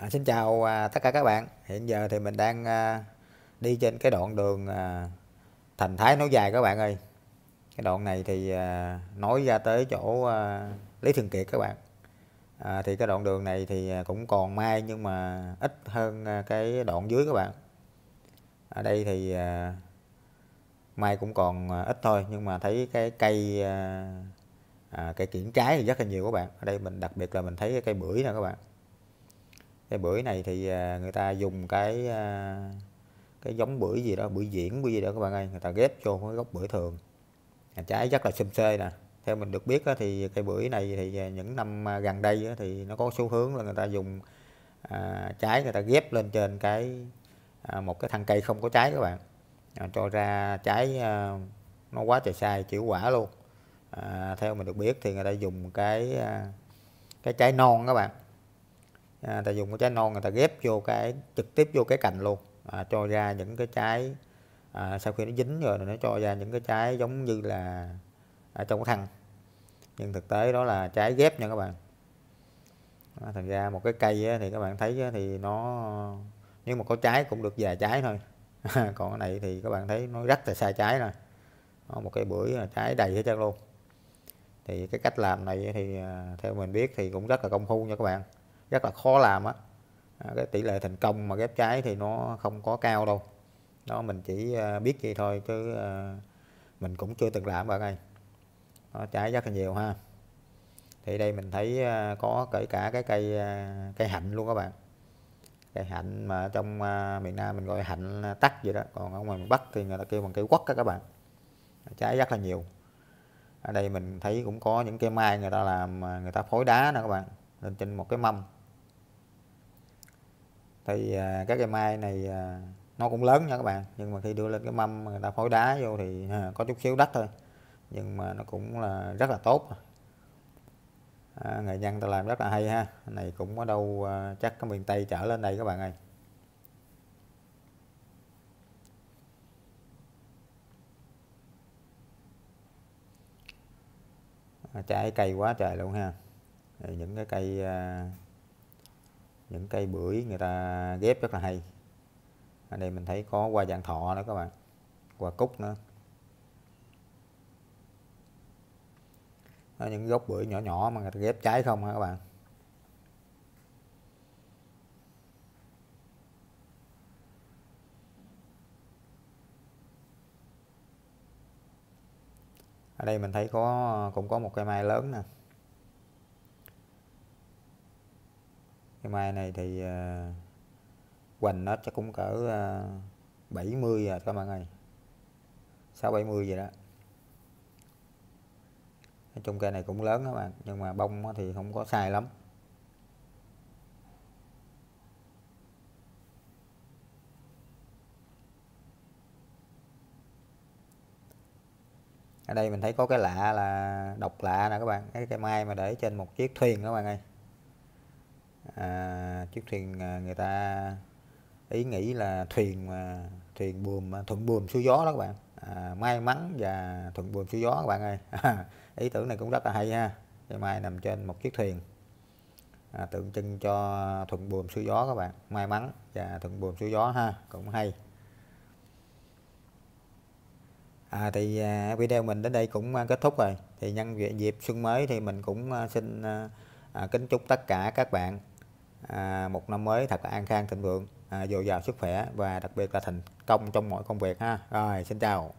À, xin chào à, tất cả các bạn. Hiện giờ thì mình đang à, đi trên cái đoạn đường à, Thành Thái nối dài các bạn ơi. Cái đoạn này thì à, nối ra tới chỗ à, Lý Thường Kiệt các bạn. À, thì cái đoạn đường này thì à, cũng còn mai nhưng mà ít hơn à, cái đoạn dưới các bạn. Ở đây thì à, mai cũng còn à, ít thôi nhưng mà thấy cái cây à, à, cây kiển trái thì rất là nhiều các bạn. Ở đây mình đặc biệt là mình thấy cái cây bưởi nè các bạn cái bưởi này thì à, người ta dùng cái à, cái giống bưởi gì đó bưởi diễn bưởi gì đó các bạn ơi người ta ghép cho cái gốc bưởi thường trái rất là xum xê nè theo mình được biết thì cây bưởi này thì à, những năm gần đây thì nó có xu hướng là người ta dùng trái người ta ghép lên trên cái một cái thân cây không có trái các bạn cho ra trái nó quá trời sai chịu quả luôn theo mình được biết thì người ta dùng cái cái trái non các bạn à, ta dùng cái trái non người ta ghép vô cái trực tiếp vô cái cành luôn à, cho ra những cái trái à, sau khi nó dính rồi nó cho ra những cái trái giống như là ở à, trong cái thăng nhưng thực tế đó là trái ghép nha các bạn à, thành ra một cái cây á, thì các bạn thấy á, thì nó nếu mà có trái cũng được vài trái thôi còn cái này thì các bạn thấy nó rất là sai trái rồi đó, một cái bưởi trái đầy hết trơn luôn thì cái cách làm này thì à, theo mình biết thì cũng rất là công phu nha các bạn rất là khó làm á à, cái tỷ lệ thành công mà ghép trái thì nó không có cao đâu đó mình chỉ à, biết vậy thôi chứ à, mình cũng chưa từng làm bạn ơi nó trái rất là nhiều ha thì đây mình thấy có kể cả cái cây cây hạnh luôn các bạn cây hạnh mà trong miền Nam mình gọi hạnh tắc vậy đó còn ở ngoài miền Bắc thì người ta kêu bằng cây quất đó các bạn trái rất là nhiều ở đây mình thấy cũng có những cây mai người ta làm người ta phối đá nữa các bạn lên trên một cái mâm thì à, cái cây mai này à, nó cũng lớn nha các bạn nhưng mà khi đưa lên cái mâm người ta phối đá vô thì à, có chút xíu đất thôi nhưng mà nó cũng là rất là tốt à, nghệ nhân ta làm rất là hay ha này cũng ở đâu chắc cái miền tây trở lên đây các bạn ơi trái cây quá trời luôn ha những cái cây những cây bưởi người ta ghép rất là hay ở đây mình thấy có hoa dạng thọ nữa các bạn hoa cúc nữa đó, những gốc bưởi nhỏ nhỏ mà người ta ghép trái không hả các bạn ở đây mình thấy có cũng có một cây mai lớn nè cái mai này thì uh, hoành nó chắc cũng cỡ uh, ờ, 70 rồi các bạn ơi 670 vậy đó Nói chung cây này cũng lớn các bạn nhưng mà bông thì không có sai lắm ở đây mình thấy có cái lạ là độc lạ nè các bạn cái cây mai mà để trên một chiếc thuyền các bạn ơi à, chiếc thuyền à, người ta ý nghĩ là thuyền thuyền buồm thuận buồm xuôi gió đó các bạn à, may mắn và thuận buồm xuôi gió các bạn ơi ý tưởng này cũng rất là hay ha cây mai nằm trên một chiếc thuyền à, tượng trưng cho thuận buồm xuôi gió các bạn may mắn và thuận buồm xuôi gió ha cũng hay à, thì à, video mình đến đây cũng à, kết thúc rồi thì nhân dịp xuân mới thì mình cũng xin à, kính chúc tất cả các bạn À, một năm mới thật là an khang thịnh vượng à, dồi dào sức khỏe và đặc biệt là thành công trong mọi công việc ha rồi xin chào